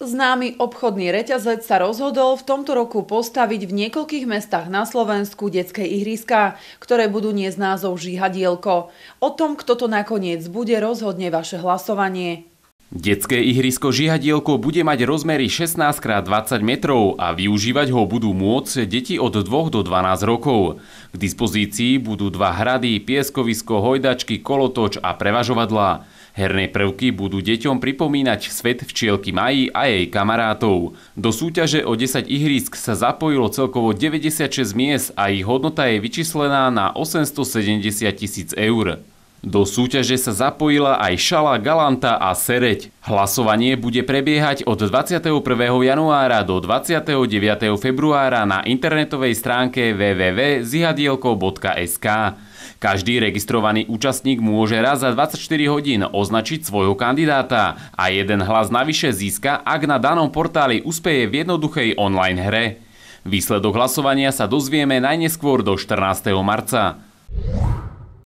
Známy obchodný reťazec sa rozhodol v tomto roku postaviť v niekoľkých mestách na Slovensku detské ihriska, ktoré budú niesť názov Žihadielko. O tom, kto to nakoniec bude, rozhodne vaše hlasovanie. Detské ihrisko Žihadielko bude mať rozmery 16x20 metrov a využívať ho budú môcť deti od 2 do 12 rokov. K dispozícii budú dva hrady, pieskovisko, hojdačky, kolotoč a prevažovadla. Herné prvky budú deťom pripomínať svet včielky Maji a jej kamarátov. Do súťaže o 10 ihrisk sa zapojilo celkovo 96 miest a ich hodnota je vyčíslená na 870 tisíc eur. Do súťaže sa zapojila aj Šala, Galanta a Sereď. Hlasovanie bude prebiehať od 21. januára do 29. februára na internetovej stránke www.zihadielko.sk. Každý registrovaný účastník môže raz za 24 hodín označiť svojho kandidáta a jeden hlas navyše získa, ak na danom portáli uspeje v jednoduchej online hre. Výsledok hlasovania sa dozvieme najneskôr do 14. marca.